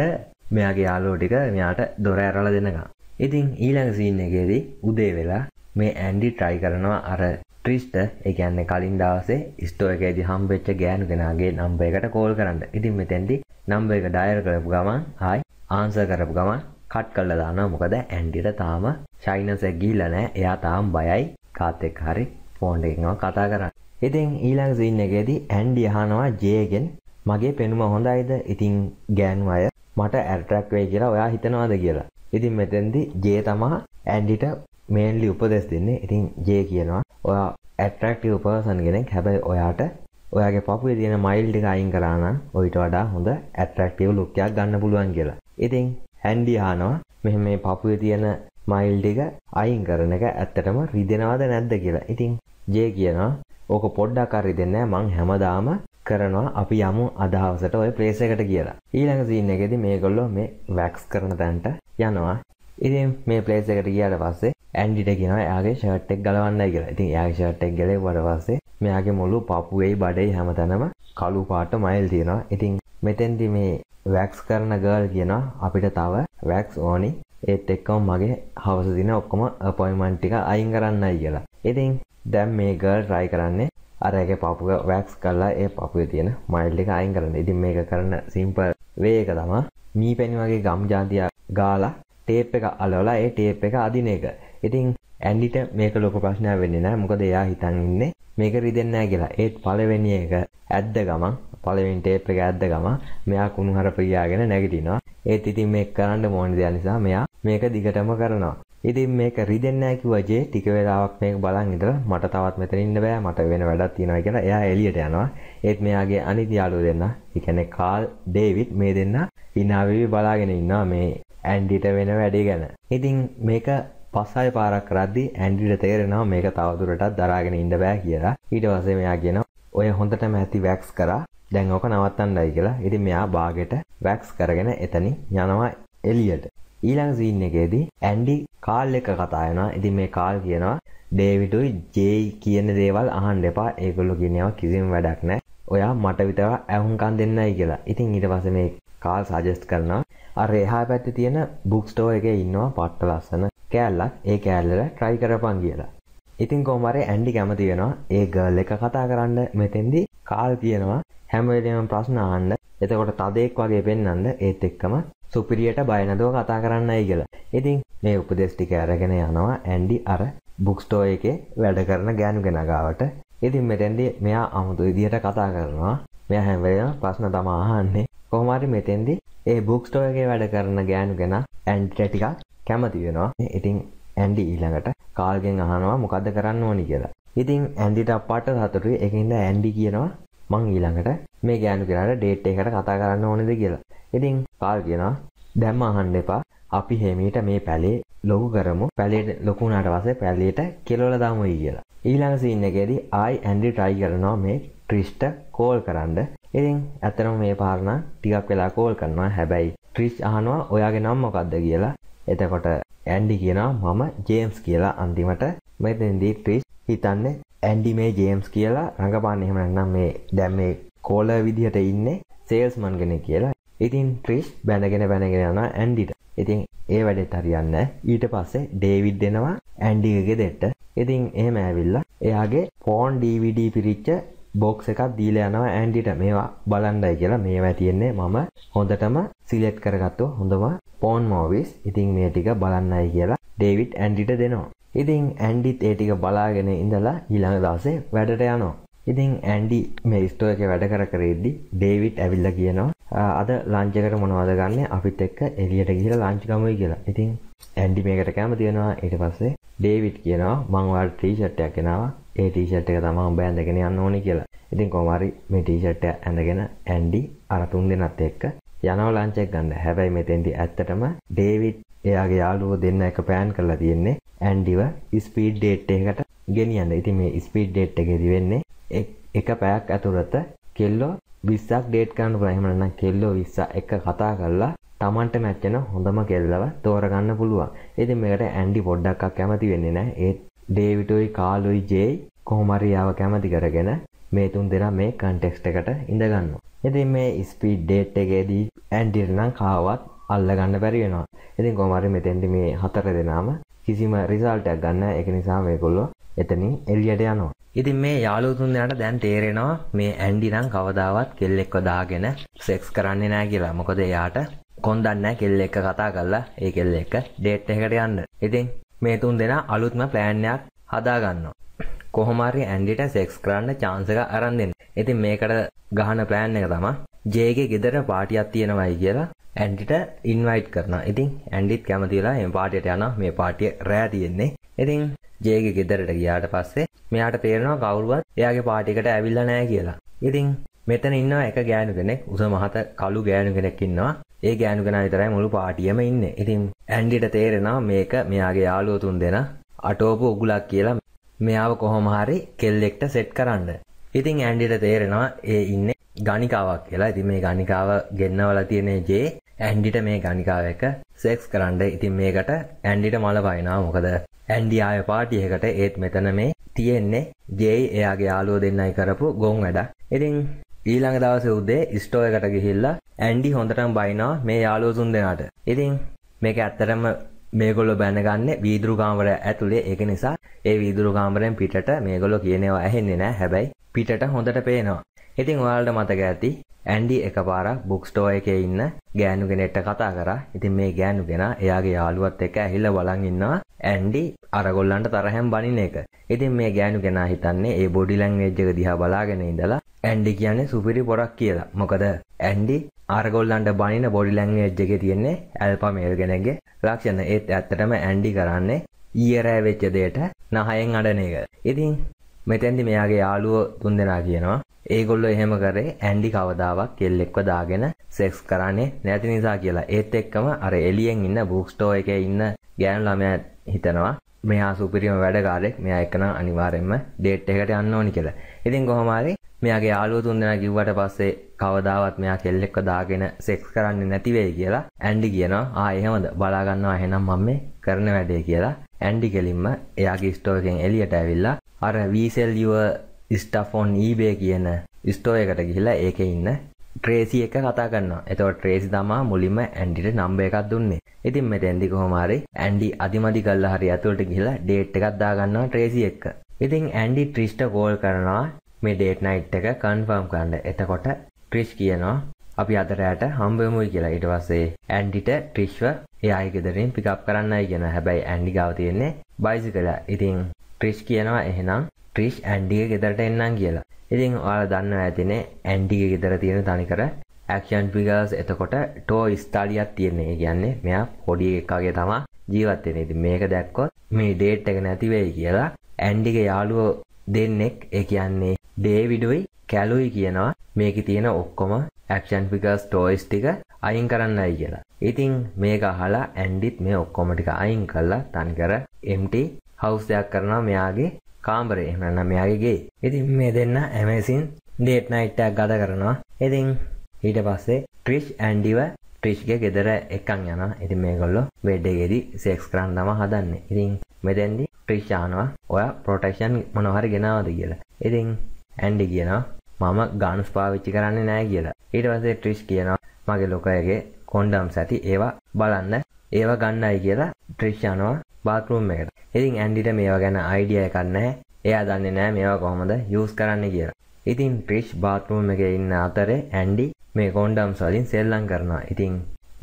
මෙයාගේ යාළුවෝ ටික මෙයාට දොර ඇරලා දෙනවා. ඉතින් ඊළඟ සීන් එකේදී උදේ වෙලා මේ ඇන්ඩි ට්‍රයි කරනවා අර ට්‍රිස්ට එකන්න කලින් දවසේ ස්ටෝ එකේදි හම්බෙච්ච ගෑනු කෙනගේ නම්බ එකට කෝල් කරන්න ඉතින් මෙතැන්දි නම්බ එක ඩයර් කරපු ගමන් හයි ආන්ස කරපු ගමන් කට් කල්ල දාන මොකද ඇන්ඩිට තාම ශයිනස ගීල නෑ එයා තාම් බයයි කාතෙක් හරි ෆෝන්ඩ එකවා කතා කරන්න ඉතින් ඊළඟ සින්න එකේදී ඇන්ඩි හනවා ජයගෙන් මගේ පෙනුම හොඳයිද ඉතිං ගෑන් අය මට ඇටරක් වේ කියලා ඔයා හිතනවාද කියලා ඉතින් මෙතැන්දි ජේ තමා ඇන්ඩිට මේන්ලි උපදෙස් දෙන්නේ ඉතින් ජේ කියනවා ඔයා ඇටරක්ටව උපසන් ගෙනෙක් හැබැයි ඔයාට ඔයාගේ පපු තියෙන මයිල්ඩික අයින් කරන්න ඔයිට වඩා හොඳ ඇටරක්ටව ලුක්කයක් ගන්න පුළුවන් කියලා ඉතිං හැන්ඩි අහනවා මෙහ මේ පපුුව තියෙන මයිල් ටික අයින් කරන එක ඇත්තටම රිදෙනවාද නැද්ද කියලා. ඉතින් ජේ කියනවා ඕක පොඩ්ඩක් හරි දෙන්නේ මං හැමදාම කරනවා අපි යමු අදහවසට ওই ප්ලේස් එකට කියලා. ඊළඟ සීන් එකේදී මේගොල්ලෝ මේ වැක්ස් කරන තැනට යනවා. ඉතින් මේ ප්ලේස් එකට ගියාට පස්සේ ඇන්ඩිට කියනවා එයාගේ ෂර්ට් එක ගලවන්නයි කියලා. ඉතින් එයාගේ ෂර්ට් එක ගලවුවාට පස්සේ මෙයාගේ මුළු පපුවේයි බඩේ හැමතැනම කළු පාට මයිල් තියෙනවා. ඉතින් මෙතෙන්දි මේ වැක්ස් කරන ගර්ල් කියන අපිට තව වැක්ස් ඕනි ඒත් එක්කවම් මගේ හවස දින ඔක්කොම පොයිමන් ටික අයින් කරන්න කියලා ඉතින් දැම් මේ ගර්ල් රයි කරන්නේ අරක පපුග වැක්ස් කල්ලා ඒ පපුය තියෙන මයිල් එක අයින් කරන්න ඉතින් මේක කරන සිම්පල් වේක තමා මී පැනි වගේ ගම් ජාතියක් ගාලා ටේප් එක අලෝලා ඒ ටේප් එක අදින එක ඉතින් ඇන්ඩිට මේක ලොක ප්‍රශ්නය වෙන්නේ නෑ මොකද එයා හිතන් ඉන්නේ මේක රිදෙන්නෑ කියලා ඒත් පලවෙනි එක ඇද්ද ගමන් පලවින් ටේප් එක ඇද්ද ගම මෙයා කුණු හරපගයාගෙන නැගිටිනවා ඒත් ඉතින් මේ කරන්න මෝනි දෙයක් නිසා මෙයා මේක දිගටම කරනවා ඉතින් මේක රිදෙන්නෑකි වජේ ටික වෙලාවක් මේක බලන් ඉඳ මට තවත් මෙතන ඉන්න බෑ මට වෙන වැඩක් තියෙනවා කියලා එයා එළියට යනවා ඒත් මෙයාගේ අනිත් යාළුවෝ දෙන්න ඉකනේ කාල් ඩේවිඩ් මේ දෙන්න ඉනාවිවි බලාගෙන ඉන්නවා මේ ඇන්ඩිට වෙන වැඩේ ගැන ඉතින් මේක පස්සයි පාරක් රද්දි ඇන්ඩිට තේරෙනවා මේක තවදුරටත් දරාගෙන ඉන්න බෑ කියලා ඊට වසේ මෙයා කියන ඔය හොඳටම ඇති වැක්ස් කරා දැන් ඕක නවත්තන්නයි කියලා ඉතින් මෙයා බාගෙට වැක්ස් කරගෙන එතනින් යනවා එලියට ඊළඟ සීන් එකේදී ඇන්ඩි කාල් එක කතා වෙනවා ඉතින් මේ කාල් කියනවා ඩේවිඩුයි ජේයි කියන දේවල් අහන්න එපා ඒගොල්ලෝ කියනවා කිසිම වැඩක් නැහැ ඔයා මට විතර ඇහුම්කන් දෙන්නයි කියලා ඉතින් ඊට පස්සේ මේ කාල් සජෙස්ට් කරනවා අර එහා පැත්තේ තියෙන බුක් ස්ටෝ එකේ ඉන්නවා පට්ට ලස්සන කෑල්ලක් ඒ කෑල්ලල try කරපන් කියලා ඉතින් කොහමරි ඇන්ඩි කැමති වෙනවා ඒ ගර්ල් එක කතා කරන්න මෙතෙන්දි කාල් කියනවා හැමවෙලම ප්‍රශ්න ආන්න එතකොට තදයෙක් වගේ පෙන්නන්න ඒත් එක්කම සුපිරියට බයනදෝ කතා කරන්නයි කියලා. ඉතින් මේ උපදෙස් ටික අරගෙන යනවා ඇන්ඩි අර බුක්ස්ටෝ එකේ වැඩ කරන ගෑනු කෙනගාවට. ඉතින් මෙතෙන්දී මෙයා අමුතු විදියට කතා කරනවා. මෙයා හැම වෙලේම ප්‍රශ්න තමයි අහන්නේ. කොහොම හරි මෙතෙන්දී ඒ බුක්ස්ටෝ එකේ වැඩ කරන ගෑනු කෙනා ඇන්ඩිට ටිකක් කැමති වෙනවා. ඉතින් ඇන්ඩි ඊළඟට කාල්ගෙන් අහනවා මොකද්ද කරන්න ඕනි කියලා. ඉතින් ඇන්ඩිට අප්පාට සතුටුයි. ඒකින්ද ඇන්ඩි කියනවා මං ඊළඟට මේ ගෑනු කරට ඩේට් එකට කතා කරන්න ඕනෙද කියලා ඉතින් පාල් කියෙන දැම්ම අහන්න එපා අපි හෙමීට මේ පැලේ ලොකු කරමු පැලේට ලොකුණට වසේ පැල්ලට කෙලොල දාමයි කියලා ඊළඟ සින්නකෙද ආයි ඇන්ඩි ට්‍රයි කරනවා මේ ට්‍රිෂ්ට කෝල් කරන්න ඉතින් ඇතනම මේ පාරණ ටිකක් වෙලා කෝල් කරනවා හැබැයි ට්‍රිස්් අහනවා ඔයාගේ නම් මොකක්ද කියලා එතකොට ඇන්ඩි කියනවා මම ජේම්ස් කියලා අන්තිමට මෙතන්දී ට්‍රිස් හිතන්නේ ඇන්ඩි මේ ජේම්ස් කියලා රඟපාන්න එහෙමනම් මේ දැම් මේ කෝල විදිහට ඉන්න සේල්ස්මන් ගෙන කියලා ඉතින් ට්‍රිස් බැනගෙන බැනගෙන යන ඇන්ඩිට ඉතින් ඒ වැඩෙත් හරියන්න ඊට පස්සේ ඩේවිඩ් දෙනවා ඇන්ඩිගගේ දෙට්ට ඉතින් එහෙම ඇවිල්ලා එයාගේ ෆෝන් ඩවිඩ පිරිච්ච බොක්ස එකක් දීල යනවා ඇන්ඩිට මේවා බලන්ඩයි කියලා මේවා තියෙන්නේ මම හොඳටම සිලෙට් කරගත්තු හොඳම පෝන් මෝවිස් ඉතින් මේ ටික බලන්නයි කියලා ඩේවිට් ඇන්ඩිට දෙනවා ඉතින් ඇන්ඩිත් ඒටික බලාගෙන ඉඳලා ඊළඟ දවසේ වැඩට යනවා ඉතින් ඇන්ඩි මේ ස්ටෝ එක වැඩ කර කරේද්දි ඩේවිට් ඇවිල්ල කියනවා අද ලංචකට මොනවද ගන්න අපිත් එක්ක එලියට ගිහිලා ලංචිකමයි කියලා ඉතින් ඇන්ඩි මේකට කෑම තියෙනවා ඊට පස්සේ ඩේවිට් කියනවා මංවාල් ටීෂට්ටයක් එෙනවා ඒ ටීෂට් එක තමා බෑන්දගෙන යන්න ඕනි කියලා ඉතින් කොමරි මේ ටීෂට්ට ඇඳගෙන ඇන්ඩි අරතුන් දෙනත් එක්ක යනව ලංචෙක් ගන්න හැබැයි මෙතෙන්දි ඇත්තටම ඩේවිට් එයාගේ යාළුව දෙන්න එක පෑන් කරලා තියෙන්නේ ඇන්ඩිව ස්පීඩ් ඩේට් එකකට ගෙනියන්න. ඉතින් මේ ස්පීඩ් ඩේට් එකේදී වෙන්නේ එක පැයක් ඇතුළත කෙල්ලෝ 20ක් ඩේට් කරන්න පුළුවන්. එහෙම නැත්නම් කෙල්ලෝ 20 එක කතා කරලා Tamanට මැච් වෙන හොඳම කෙල්ලව තෝරගන්න පුළුවන්. ඉතින් මේකට ඇන්ඩි පොඩ්ඩක් කැමති වෙන්නේ නැහැ. ඒ ඩේවිඩ්ෝයි කාලෝයි ජේයි කොහොම හරි ආව කැමති කරගෙන මේ තුන් දෙනා මේ කන්ටෙක්ස්ට් එකට ඉඳගන්නවා. ඉතින් මේ ස්පීඩ් ඩේට් එකේදී ඇන්ඩිල්නම් කාවත් අල්ලගන්න බැරිවෙනවා ඉතින් කොමරි මෙතෙන්ටි මේ හතර දෙනාම කිසිම රිසල්ටයක් ගන්න එක නිසා මේකොල්ලො එතනින් එල්ලියට යනවා ඉතින් මේ යාලුතුන් දෙනට දැන් තේරෙනවා මේ ඇන්ඩිනම් කවදාවත් කෙල්ලෙක්ව දාගෙන සෙක්ස් කරන්නේ නෑ කියලා මොකද එයාට කොන්දන්න කෙල්ල එක කතා කරලා ඒ කෙල්ල එක ඩේට් එකට යන්න ඉතින් මේ තුන් දෙෙන අලුත්ම ප්ලෑන්යක් හදාගන්න කොහොමාරි ඇන්ඩිට සෙක්ස් කරන්න චාන්සක අරන්නෙන් ඉතින් මේකට ගහන ප්ලෑන් එක තම ජේගේ ගෙදර පාටියක් තියෙනවයි කියලා ඇන්ඩිට ඉන්වයිට් කරන ඉතින් ඇන්ඩිත් කැමතිලා එම පාටියට යන මේ පාටිය රෑ තියෙන්නේ ඉතින් ජේගේ ගෙදරට ගියාට පස්සේ මෙයාට තේරෙනවා කවුරුවත් එයාගේ පාටිකට ඇවිල්ලා නෑ කියලා ඉතින් මෙතන ඉන්නවා එක ගෑනු කෙනෙක් උස මහත කළු ගෑනු කෙනෙක් ඉන්නවා ඒ ගෑනු කෙනා විතරයි මුළු පාටියම ඉන්නේ. ඉතින් ඇන්ඩිට තේරෙනවා මේක මෙයාගේ යාළුවෝ තුන් දෙනා අටෝපු උගුලක් කියලා මෙයාව කොහොම හරි කෙල්ලෙක්ට සෙට් කරන්න. ඉතින් ඇන්ඩිට තේරෙනවා ඒ ඉන්න ගනිකාවක් කියලා ඉතින් මේ ගනිකාව ගෙන්නවල තියෙන ජේ ඇන්ඩිට මේ ගනිකාව එක සෙක්ස් කරන්න ඉතින් මේකට ඇන්ඩිට මල පයිනවා මොකද ඇන්ඩියාය පාටියකට ඒත් මෙතන මේ තියෙන්නේ ජෙයි එයාගේ යාලුව දෙන්නයි කරපු ගොන් වැඩ ඉතින් ඊළඟ දවස උදේ ස්ටෝයකට ගිහිල්ලා ඇන්ඩි හොඳටම බයිනවා මේ යාලුව සුන් දෙනාට ඉතින් මේක ඇත්තටම මේගොල්ල බැනගන්න වීදුරු කාමර ඇතුලේ ඒක නිසා ඒ වීදුරු කාමරෙන් පිටට මේගොල්ලෝ කියනවා ඇහෙන්නේ නැහැ හැබැයි පිටට හොඳට පේනවා. ඉතින් ඔයාලට මතක ඇති ඇන්ඩි එකපාරක් බුක් ස්ටෝ එකේ ඉන්න ගෑනු කෙනෙක්ට කතා කරා. ඉතින් මේ ගෑනු කෙනා එයාගේ යාළුවත් එක්ක ඇහිලා බලන් ඉන්නවා ඇන්ඩි අරගොල්ලන්ට තරහෙන් බනින එක. ඉතින් මේ ගෑනු කෙනා හිතන්නේ ඒ බොඩි ලැන්ග්වේජ් එක දිහා බලාගෙන ඉඳලා ඇන්ඩි කියන්නේ සුපිරි පොරක් කියලා. මොකද ඇන්ඩි ආරගොල්ලන්ට බනින බොඩි ලැංවේජ් එක තියෙන්නේ ඇල්පමේල් ගෙනගේ ලක්ෂණ ඒත් ඇත්තටම ඇන්ඩි කරන්නේ ඊයරෑ වෙච්චදයට නහයෙන් අඩන එක ඉතින් මෙතැන්දි මෙයාගේ යාලුව තුන් දෙනා කියනවා ඒගොල්ලො එහෙම කරේ ඇන්ඩි කවදාවක් කෙල්ලෙක්ව දාගෙන සෙක්ස් කරන්නේ නැති නිසා කියලා ඒත් එක්කම අර එලියෙන් ඉන්න බුක්ස්ටෝ එක ඉන්න ගෑන් ළමය හිතනවා මෙයා සුපිරිම වැඩකාරෙක් මෙයා එක්කන අනිවාරෙන්ම ඩේට් එකට යන්න ඕනි කියලා. ඉතින් කොහොමහරි මෙයාගේ යාළුව තුන්දෙනා කිව්වට පස්සේ කවදාවත් මෙයා කෙල්ලෙක්ව දාගෙන සෙක්ස් කරන්නේ නැති වෙයි කියලා ඇන්ඩි කියනවා. ආ එහෙමද බලා ගන්නවා එහෙනම් මම මේ කරන වැඩේ කියලා. ඇන්ඩි කෙලින්ම එයාගේ ස්ටෝර් එකෙන් එළියට ඇවිල්ලා අර we sell your stuff on ebay කියන ස්ටෝර් එකට ගිහිල්ලා ඒකේ ඉන්න ට්‍රේසි එක කතා කරනවා එතව ට්‍රේසි තමා මුලින්ම ඇන්ඩිට නම්බ එකක් දුන්නේ ඉතින් මෙ තැන්දි කොහොමරි ඇන්ඩි අධිමදි කල්ල හරි ඇතුළට ගිහිලා ඩේට් එකක් දාගන්නවා ට්‍රේසි එක්ක ඉතින් ඇන්ඩි ට්‍රිස්ට කෝල් කරනවා මේ ඩේට් නයිට් එක කන්ෆර්ම් කරන්න එතකොට ට්‍රිෂ් කියනවා අපි අතරයට හම්බමුයි කියලා ඉට පස්සේ ඇන්ඩිට ට්‍රිශ්ව එයායගෙදරින් පිකප් කරන්නයි ගෙන හැබැයි ඇන්ඩි ගාව තියෙන්නේ බයිසි කලා ඉතින් ට්‍රිෂ් කියනවා එහෙනම් ට්‍රිෂ් ඇන්ඩිය ගෙදරට එන්නම් කියලා ඉතින් ඔයාල දන්න ඇතිනේ ඇන්ඩිගේ ගෙදර තියෙන තනිකර ඇක්ෂන් පිගල්ස් එතකොට ටෝ ස්ථාලියත් තියෙන්නේ කියන්නේ මෙයා පොඩි එකගේ තමා ජීවත්වෙන ඉති මේක දැක්කොත් මේ ඩේට් එක නැතිවෙයි කියලා ඇන්ඩික යාළුව දෙන්නෙක් ඒ කියන්නේ ඩේවිඩුයි කැලුයි කියනවා මේක තියෙන ඔක්කොම ඇක්ෂන් පිගස් ටෝයිස් ටික අයින් කරන්නයි කියලා ඉතින් මේක අහලා ඇන්ඩිත් මේ ඔක්කොමටික අයින් කල්ලා තන්කර එම්ට හවුස් දෙයක් කරනවා මෙයාගේ කාම්බරේ එහමනම් මෙයාගේගේ ඉතින් මේ දෙන්න ඇමසින් ඩේට් නයිට්ටක් ගත කරනවා ඉතින් ඊට පස්සේ ට්‍රිෂ් ඇන්ඩිව ට්‍රිෂ්ගේ ගෙදර එකන් යන ඉතින් මේගොල්ලො වෙඩ්ඩගෙදි සෙක්ස් කරන්න තම හදන්න ඉතින් මෙතැන්දි ට්‍රිෂ්ානවා ඔය පොටක්ෂන් මොනොහරි ගෙනවද කියලා ඉතින් ඇන්ඩි කියනවා මම ගානුස් පාවිච්චි කරන්න නෑ කියලා ඊට පසේ ට්‍රිෂ් කියනවා මගේ ලොකයගේ කොන්්ඩම් සැති ඒවා බලන්න ඒවා ගන්නයි කියලා ට්‍රිෂ්යනවා බාතරුම් එකට ඉතින් ඇන්ඩිට මේවා ගැන අයිඩිය එකන්නෑ එයා දන්නේ නෑ මේවා කොහොමද යස් කරන්න කියලා ඉතින් ප්‍රිෂ් බාතරුම් එක ඉන්න අතරේ ඇන්ඩි මේ කොන්්ඩම් සලින් සෙල්ලං කරනවා ඉතින්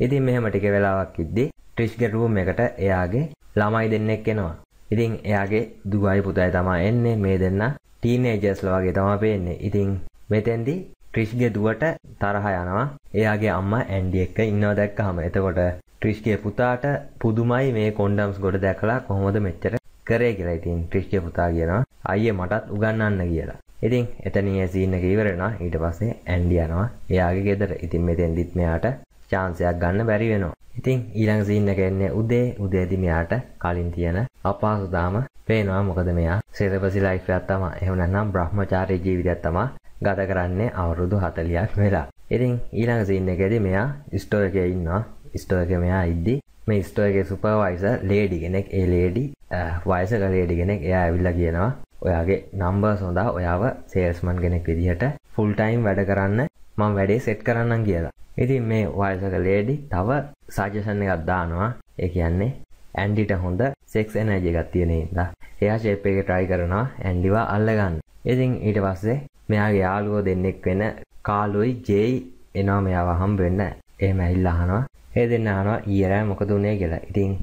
ඉතින් මෙහම ටික වෙලාවක් ඉද්දි ට්‍රිෂ්ග රූම් එකට එයාගේ ළමයි දෙන්නෙක් එෙනවා ඉතින් එයාගේ දුවයි පුතයි තමා එන්නේ මේ දෙන්න ටීනේජස්ල වගේ තමා පේන්නේ ඉතින් මෙතැන්දි ක්‍රිෂ්ගෙ දුවට තරහ යනවා එයාගේ අම්ම ඇන්ඩි එක්ක ඉන්නව දැක්කහම එතකොට ට්‍රිෂ්ගේ පුතාට පුදුමයි මේ කොන්ඩම්ස් ගොඩ දැකලා කොහොමද මෙච්චර කරේ කියලා ඉතින් ට්‍රිෂ්ගේ පුතා කියනවා අයියේ මටත් උගන්වන්න කියලා. ඉතින් එතනින් ඒ සීන් එක ඉවර වෙනවා ඊට පස්සේ ඇන්ඩි යනවා එයාගේ ගෙදර. ඉතින් මෙතෙන්දිත් මෙයාට chance එකක් ගන්න බැරි වෙනවා. ඉතින් ඊළඟ සීන් එක එන්නේ උදේ උදේදී මෙයාට කලින් තියෙන අපහසුතාවම පේනවා මොකද මෙයා සෙරබසි ලයිෆ් එකක් තමයි. එහෙම නැත්නම් බ්‍රහ්මචාරී ජීවිතයක් තමයි ගත කරන්නේ අවුරුදු 40ක් වෙලා. ඉතින් ඊළඟ සීන් එකේදී මෙයා ස්ටෝර් එකේ ඉන්නවා. ස්ටෝකමයා ඉද්දි මේ ස්ටෝගේ සුපවයිස ලේඩි කෙනෙක් ඒ ලේඩි වයසක ලේඩි කෙනෙක් එයා ඇවිල්ල කියනවා ඔයාගේ නම්බර් සොඳා ඔයාව සේල්ස්මන් කෙනෙක් විදිහට ෆුල්ටයිම් වැඩ කරන්න මං වැඩේ සෙට් කරන්න කියලා ඉතින් මේ වයසක ලේඩි තව සාජෂණ එකක් දානවා ඒ කියන්නේ ඇන්ඩිට හොඳ සෙක්ස් එනජ එකක් තියෙනෙද එයා ශේප්පේ ට්‍රයි කරනවා ඇන්ඩිවා අල්ලගන්න ඉතින් ඊට පස්සේ මෙයාගේ යාලුවෝ දෙන්නෙක් වෙන කාලුයි ජෙයි එනවා මෙයාව හම්බෙන්න එහෙම ඇහිල්ලහනවා ඒ දෙන්න අනවා ඊරෑ මොකද වුණේ කියලා ඉතින්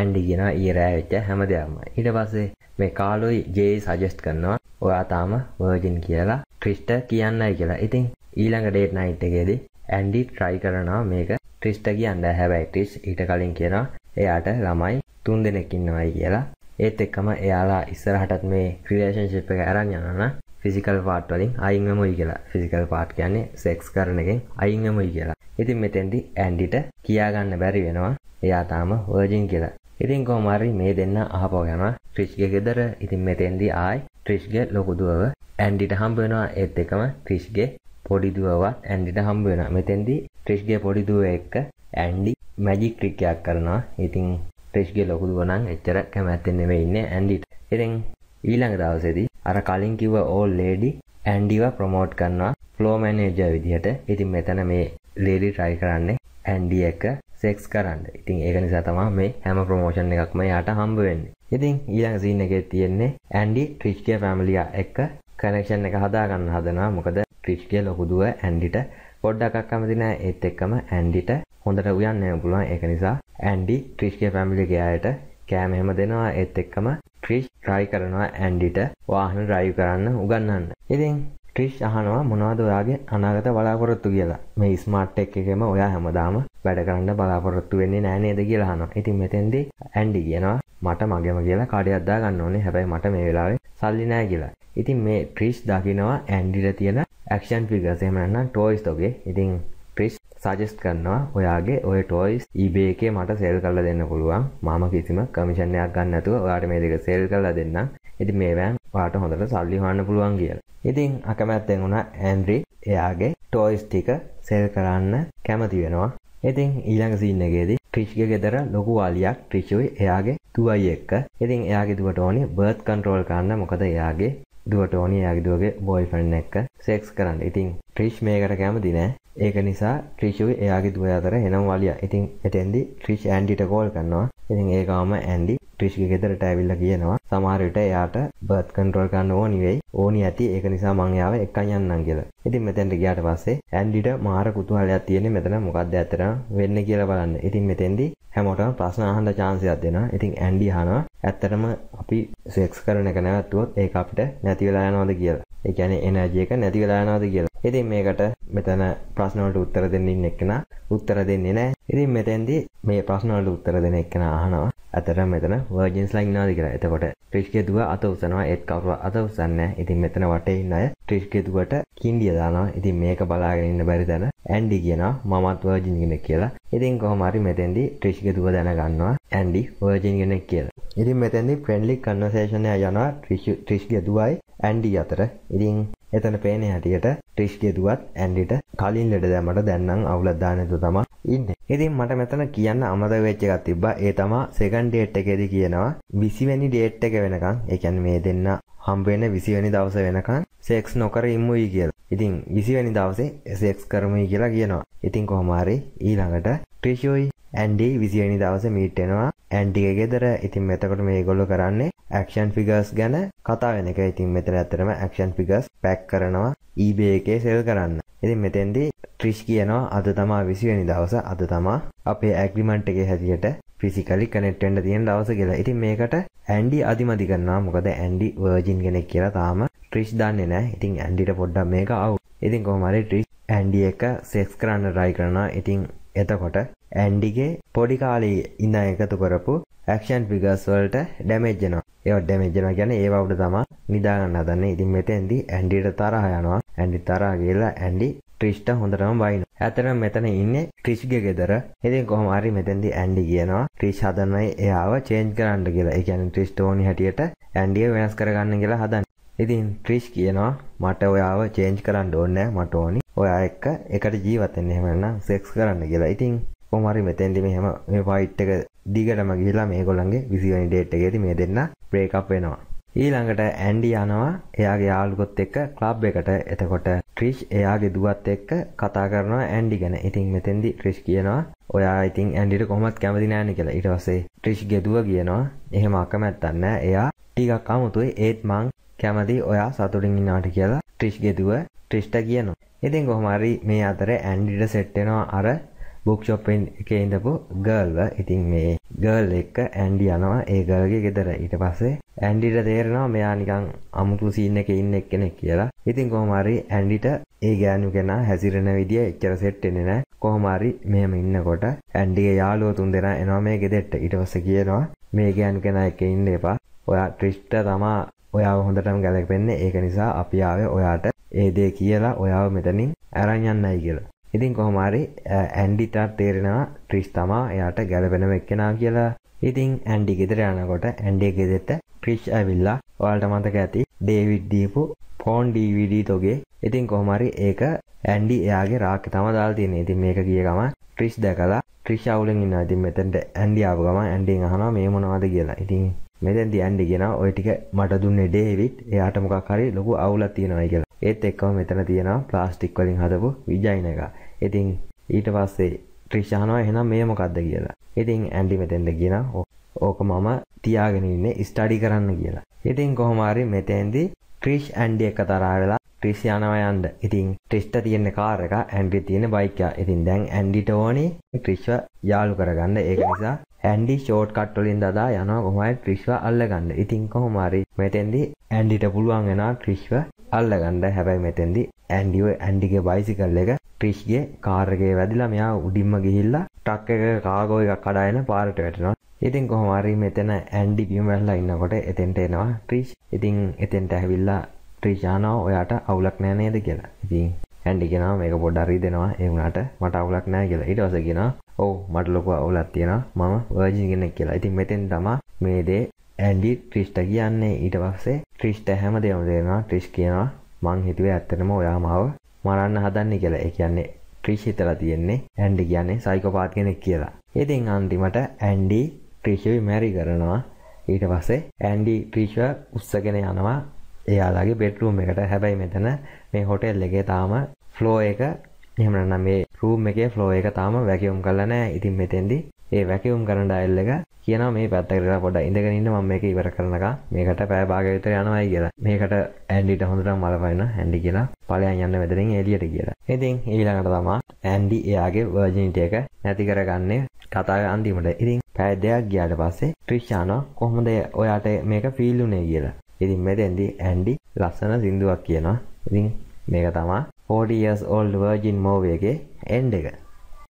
ඇන්ඩි ගෙන ඊරෑවෙච්ච හැම දෙයක්ම ඉට පස්සේ මේ කාලුයි ජේ සජෙස්් කරනවා ඔයා තාම වර්ජින් කියලා ක්‍රිෂ්ට කියන්නයි කියලා ඉතින් ඊළඟ ඩේට් නයිට්ගේදී ඇන්ඩි ට්‍රයි කරනවා මේක ක්‍රිෂ්ට කියන්න හැබැයි ටිස් ඊට කලින් කියෙනවා එයාට ළමයි තුන් දෙනෙක්කින්නවයි කියලා ඒත් එක්කම එයාලා ඉස්සරහටත් මේ ක්‍රලේෂන්ශිප් එක ඇරන් යනන ෆිසිකල් පාට් වලින් අයිංගමයි කියලා ෆිසිකල් පාට් කියන්නේ සෙක්ස් කරන එකෙන් අයිංගමයි කියලා ඉතින් මෙතෙන්දි ඇන්ඩිට කියාගන්න බැරි වෙනවා එයා තාම වර්ජින් කියලා ඉතින් කොමරි මේ දෙන්න අහපෝ යනවා ට්‍රිෂ්ගේ ගෙදර ඉතින් මෙතෙන්දි ආයි ට්‍රිෂ්ගේ ලොකුදුවව ඇන්ඩිට හම්බෙනවා ඒත් එකම ට්‍රිෂ්ගේ පොඩිදුවවත් ඇන්ඩිට හම්බෙන මෙතෙන්දි ට්‍රිෂ්ගේ පොඩිදුව එක්ක ඇන්ඩි මැජික් ක්‍රික්කයක් කරනවා ඉතින් ට්‍රිෂ්ගේ ලොකුදුවනං එච්චර කැමැත්තෙන්නෙම ඉන්න ඇන්ඩිට එතිෙන් ඊළඟ දවසෙදී අර කලින් කිව ඕල් ලේඩි ඇන්ඩිව ප්‍රමෝට් කරනවා ෆ්ලෝමැනේජ විදිහට ඉතින් මෙතන මේ ලේඩි ට්‍රයි කරන්නේ ඇන්ඩි එක සෙක්ස් කරන්න ඉතින් ඒක නිසා තමා මේ හැම ප්‍රමෝෂන් එකක්ම යාට හම්බ වෙන්න ඉතින් ඊළඟ සීන එක තියෙන්නේ ඇන්ඩි ට්‍රිච්ගේ පැමිලිය එක්ක කනෙක්ෂන් එක හදාගන්න හදනවා මොකද ට්‍රිච්ගේ ලොකුදුව ඇන්ඩිට පොඩ්ඩක් කැමති නෑ ඒත් එක්කම ඇන්ඩිට හොඳට උයන්න පුළුවන් ඒක නිසා ඇන්ඩි ට්‍රිච්ගේ පැමිලි ගයායට කෑම එහෙම දෙනවා ඒත් එක්කම ක්‍රිෂ් ට්‍රයි කරනවා ඇන්ඩිට වාහන රයු කරන්න උගන්නන්න ඉතින් ට්‍රිෂ් අහනවා මොනවද ඔයාගේ අනාගත බලාපොරොත්තු කියලා මේ ස්මාර්ට් එක් එකම ඔයා හැමදාම වැඩ කරන්න බලාපොරොත්තු වෙන්නේ නෑ නේද කියලා අහනවා. ඉතින් මෙතෙන්දී ඇන්ඩි කියනවා මට මගේම කියලා කාඩයක් දාගන්න ඕනේ. හැබැයි මට මේ වෙලාවේ සල්ලි නෑ කියලා. ඉතින් මේ ට්‍රිෂ් දකිනවා ඇන්ඩිට තියෙන ඇක්ෂන් ෆිගර්ස් එහෙම නැත්නම් ටොයිස් ඔගේ. ඉතින් ට්‍රිෂ් සජෙස්ට කරනවා ඔයාගේ ඔය ටෝයිස් ඒබේ එකේ මට සෙල් කරල දෙන්න පුළුවන් මම කිසිම කමිෂණයක් ගන්නතුව ඔයාට මේ දෙක සෙල් කරලා දෙන්න ඉති මේවෑන් වාට හොඳට සල්ලි හන්න පුළුවන් කියල ඉතින් අකමැත්තෙන් වුණ ඇන්ඩ්‍රි එයාගේ ටෝයිස් ටික සෙල් කරන්න කැමති වෙනවා ඉතින් ඊළඟ සින්නගේදී ක්‍රිෂ්ග ගෙදර ලොකු වාලියක් ට්‍රිෂුයි එයාගේ තුවයි එක්ක ඉතින් එයාගේ දුවට ඕනි බර්ත් කන්ට්‍රෝල් කරන්න මොකද එයාගේ දුවට ඕනි යාගදුවගේ බොයි ෆන් එක්ක සෙක්ස් කරන්න ඉතින් ට්‍රිෂ් මේකට කැමති නෑ ඒක නිසා ට්‍රිෂුව එයාගේ දුව අතර එනම් වලිය ඉතින් එටන්දි ට්‍රිෂ් ඇන්ඩිට කෝල් කරනවා ඉතින් ඒකාම ඇන්ඩි ට්‍රිෂ්ි ගෙතරට ඇවිල්ල කියනවා සමහරට එයාට බත් කන්ට්‍රල් කන්න ඕනිවෙයි ඕනි ඇති ඒක නිසා මංයාව එක් යන්නම් කියලා ඉතින් මෙතැන්ට ගයාට පස්සේ ඇන්ඩිට මාර කුතුහලයක් තියෙන මෙතන මොකක්ද ඇතර වෙන්න කියලා බලන්න ඉතින් මෙතෙන්දි හැමෝටම ප්‍රශ්න අහන්ඩ චාන්සයක් දෙෙන ඉතින් ඇන්ඩි හනවා ඇත්තටම අපි සෙක්ස් කරන එක නැවත්තුවත් ඒ අපිට නැතිවෙලා යනවාද කියලා එකන එනජයක නැති වෙලානාද කියලා ඉතින් මේකට මෙතන ප්‍රශ්නවලට උත්තර දෙන්නින් එක්කෙන උත්තර දෙන්නේ නෑ ඉතින් මෙතැන්දි මේ ප්‍රශ්නවලට උත්තර දෙන එක්කෙන අහනවා අතර මෙතන වර්ජන්ස් ලයින්නාද කියලා එතකොට ට්‍රිෂ්ගේ දුව අත උසනවා ඒත් කවුරු අත උසන්නේ ඉතින් මෙතන වටේ ඉන්න අය ට්‍රිෂ්ගේ දුවට කින්ඩිය දානවා ඉතින් මේක බලාගෙන ඉන්න බැරි තැන ඇන්ඩි කියනවා මමත් වර්ජින් කෙනෙක් කියලා ඉතින් කොහොම හරි මෙතෙන්දි ට්‍රිෂ්ගේ දුව දැනගන්නවා ඇන්ඩි වර්ජින් කෙනෙක් කියලා ඉතින් මෙතැන්දි ෆ්‍රෙන්ඩ්ලි කන්වර්සේෂනය යනවා ට්‍රිෂ්ගේ දුවයි ඇන්ඩි අතර ඉතින් එතන පේන හැටියට ට්‍රිෂ්ගේ දුවත් ඇන්ඩිට කලින් ලෙඩ දැමට දැන්නම් අවුලද්දානතු තම ඉන්න ඉතින් මට මෙතන කියන්න අමද වෙච්චකත් තිබ්බා ඒ තමා සෙකන් ඩේට් එකෙදි කියනවා විසිවැනි ඩේට් එක වෙනකං එකැන් මේ දෙන්න හම්බෙන විසිවැනි දවස වෙනකං සෙක්ස් නොකර ඉම්මුයි කියලා ඉතින් විසිවැනි දවසේ සෙක්ස් කරමයි කියලා කියනවා ඉතින් කොහොමාරි ඊළඟට ට්‍රිෂෝයි ඇන්ඩි විසිනි දවස මීට්ටෙනවා ඇන්ටික ගෙදර ඉතින් මෙතකොට මේ ගොල්ලු කරන්නේ ඇක්ෂන් ෆිගස් ගැන කතා වෙන එක ඉතින් මෙතන ඇතරම ඇක්ෂන් ෆිගස් පැක් කරනවා ඊබේ එකේ සෙල් කරන්න ඉතින් මෙතෙන්දි ට්‍රිෂ් කියනවා අද තමා විසිවැනි දවස අද තමා අපේ ඇග්‍රිමන්ට් එකේ හැදියට ෆිසිකලි කනෙට්ටෙන්ට තියෙන දවස කියලා ඉතින් මේකට ඇන්ඩි අධිමති කරනවා මොකද ඇන්ඩි වර්ජින් කෙනෙක් කියලා තාම ට්‍රිෂ් දන්නේ නෑ ඉතින් ඇන්ඩිට පොඩ්ඩක් මේක අවු ඉතින් කොහමරි ට්‍රිෂ් ඇන්ඩි එක සෙක්ස් කරන්න රයි කරනවා ඉතින් එතකොට ඇන්ඩිගේ පොඩිකාලී ඉන්න එකතු කරපු ක්ෂන් ෆිගස් වලට ඩැමේජ්ජනවා ඒව ඩැමේජන ගැන ඒවුට තමා නිදාගන්න දන්න ඉතින් මෙතෙන්දි ඇන්ඩිට තරහ යනවා ඇන්ඩි තරාගේලා ඇන්ඩි ට්‍රිෂ්ට හොඳටම බයින ඇතන මෙතන ඉන්න ට්‍රිෂ්ග ගෙදර ඉතින් කොහමරි මෙතැදි ඇන්ඩි කියනවා ට්‍රිෂ් හදන්නයි එයාව චේන්ජ් කරන්න කියලා එකන ට්‍රිස්ටෝනි හැටියට ඇන්ඩිය වෙනස් කරගන්න කියලා හදන් ඉතින් ක්‍රිෂ් කියනවා මට ඔයාව චේන්ජ් කරන්න ඕන්න මට ඕනි ඔයා එක්ක එකට ජීවතෙන් එහෙමන්න සෙක්ස් කරන්න කියලා ඉතින් කොමරි මෙතැන්දි මෙහම මේ පයිට් එක දිගටම ගිලා මේ ගොල්ලන්ගේ විසිවනි ඩේට් එකෙති මේ දෙන්න ප්‍රේකප් වෙනවා ඊළඟට ඇන්ඩි යනවා එයාගේ යාළුකොත් එක්ක ක්ලබ් එකට එතකොට ක්‍රිෂ් එයාගේ දුවත් එක්ක කතා කරනවා ඇන්ඩි ගැන ඉතින් මෙතෙන්දි ක්‍රිෂ් කියනවා ඔයා ඉතින් ඇන්ඩිට කොහොමත් කැමති නෑන කියලා ඊට පස්සේ ක්‍රිෂ් ගෙදුව කියනවා එහෙම අකමැත්තන්න එයා ටිකක් අමුතුයි ඒත් මං කැමති ඔයා සතුටින් ඉන්නාට කියලා ට්‍රිෂ් ගෙදුව ට්‍රිෂ්ට කියනවා. ඉතින් කොහොමරි මේ අතර ඇන්ඩිට සෙට්ටෙනවා අර බුක්ෂොප්ෙන් එක ඉඳපු ගර්ල්ව ඉතින් මේ ගර්ල් එක්ක ඇන්ඩි යනවා ඒ ගල්ගේ ගෙදර ඊට පස්සේ ඇන්ඩිට තේරෙනවා මෙයා නිකං අමුතු සීන්න එක ඉන්න එක් කෙනෙක් කියලා ඉතින් කොහොමරි ඇන්ඩිට ඒ ගෑනු කෙනා හැසිරෙන විදිිය එච්චර සෙට්ටෙන නෑ කොහොමරි මෙහම ඉන්නකොට ඇන්ඩිගේ යාලුව තුන් දෙෙන එනවා මේ ගෙදෙට්ට ඉටවස කියනවා මේ ගෑන් කෙන එක ඉන්න එපා ඔයා ට්‍රිෂ්ට තමා ඔයාව හොඳටම ගැලපෙන්න ඒක නිසා අපි ආවේ ඔයාට ඒ දේ කියලා ඔයාව මෙතනින් අරන් යන්නයි කියලා. ඉතින් කොහොම හරි ඇන්ඩිටත් තේරෙනවා ට්‍රිස් තමා එයාට ගැලපෙනම එක්කෙනා කියලා. ඉතින් ඇන්ඩි ගෙදර යනකොට ඇන්ඩි ගෙදෙට ක්‍රිෂ් ඇවිල්ලා ඔයාලට මතක ඇති ඩේවිඩ් දීපු ෆෝන් DVD තොගේ. ඉතින් කොහොම හරි ඒක ඇන්ඩි එයාගේ රාක්කේ තම දාලා තියෙන්නේ. ඉතින් මේක ගිය ගමන් ට්‍රිෂ් දැකලා ට්‍රිෂ් අවුලෙන් ඉන්නවා. ඉතින් මෙතෙන්ට ඇන්ඩි ආව ගමන් ඇන්ඩින් අහනවා මේ මොනවද කියලා. ඉතින් මෙතැන් තියන්න ගෙන ඔය ටික මට දුන්න ඩේවිට් එයාට මොකක් හරි ලොකු අවුලක් තියෙනවා කියලා ඒත් එක්කව මෙතන තියෙනවා ප්ලාස්ටික් වලින් හදපු විජයින එක ඉතින් ඊට පස්සේ ත්‍රිශානවා එහෙනම් මේ මොකක්ද කියලා ඉතින් ඇන්ඩි මෙතෙන්ද ගෙන ඕක මම තියාගෙන ඉන්නේ ස්ටඩි කරන්න කියලා ඉතින් කොහොමාරි මෙතෙන්දි ක්‍රිෂ් ඇන්ඩි එක තරා වෙලා ට්‍රිස් යනවා යන්න ඉතින් ට්‍රිස්ට තියෙන කාර එක ඇන්ඩි තියෙන බයිකයා ඉතින් දැන් ඇන්ඩිට ඕනේ ට්‍රිස්ව යාලු කරගන්න ඒක නිසා ඇන්ඩි ෂෝට් කට්ටොලින් දදා යනවා කොහමයි ට්‍රිස්ව අල්ලගන්න ඉතින් කොහොමරි මෙතෙන්දි ඇන්ඩිට පුළුවන් වෙනවා ට්‍රිස්ව අල්ලගන්න හැබැයි මෙතෙන්දි ඇන්ඩිව ඇන්ඩිගේ බයිසිකල් එක ට්‍රිස්ගේ කාර්ගේ වැදිලා මෙයා උඩින්ම ගිහිල්ලා ටක් එක කාගෝ එකක් කඩායන පාරට වැටෙනවා ඉතින් කොහොමරි මෙතන ඇන්ඩි පියම් වැල්ලා ඉන්නකොට එතෙන්ට එනවා ට්‍රිස් ඉතින් එතෙන්ට ඇවිල්ලා ට්‍රීචානාව ඔයාට අවුලක් නෑ නේද කියලා ඉතින් ඇන්ඩි කෙන මේක පොඩ්ඩරි දෙෙනවා ඒවුණට මට අවුලක් නෑ කියලා ඉටවස කියෙන ඕ මට ලොක අවුලත් තියෙන මම වර්ජිගෙනෙක් කියලා ඉතින් මෙතෙන් තම මේ දේ ඇන්ඩි ට්‍රිෂ්ට කියන්නේ ඊට පස්සේ ට්‍රිෂ්ට හැම දෙම දෙෙනවා ට්‍රිෂ් කියනවා මං හිතුවේ ඇත්තනම ඔයාමාව මරන්න හදන්න කියලා ඒ කියන්නේ ට්‍රිෂ් හිතලා තියෙන්නේ ඇන්ඩි කියන්නේ සයිකෝපාත් කෙනෙක් කියලා ඉතින් අන්තිමට ඇන්ඩි ට්‍රිෂවි මැරි කරනවා ඊට පස්සේ ඇන්ඩි ට්‍රිෂ උත්සගෙන යනවා එයාලාගේ බෙට්රුම් එකට හැබැයි මෙතන මේ හොටෙල් එකේ තාම ෆ්ලෝ එක එහමනම් මේ රූම් එකේ ෆ්ලෝ එක තාම වැකියුම් කරලා නැහැ ඉතින් මෙතෙන්දි ඒ වැකියුම් කරන ඩයල් එක කියනවා මේ පැත්තකට පොඩ ඉඳගෙන ඉන්න මම මේක ඉවර කරනකම් මේකට පැය භාගයක් විතර යනවායි කියලා. මේකට ඇන්ඩිට හොඳටම මලපයින ඇන්ඩි කියලා ඵලයන් යන්න මෙතනින් එළියට කියලා. ඉතින් ඊළඟට තමයි ඇන්ඩි එයාගේ වර්ජිනිටි එක නැති කරගන්නේ කතාවේ අන්තිමට. ඉතින් පැය දෙකක් ගියාට පස්සේ ක්‍රිෂානෝ කොහොමද ඔයාට මේක ෆීල් වුනේ කියලා. ඉතින් මෙතෙන්දි ඇන්ඩි ලස්සන සිින්දුවක් කියනවා ඉතින් මේක තමා 40 years old virgin මෝවයගේ එන්ඩ එක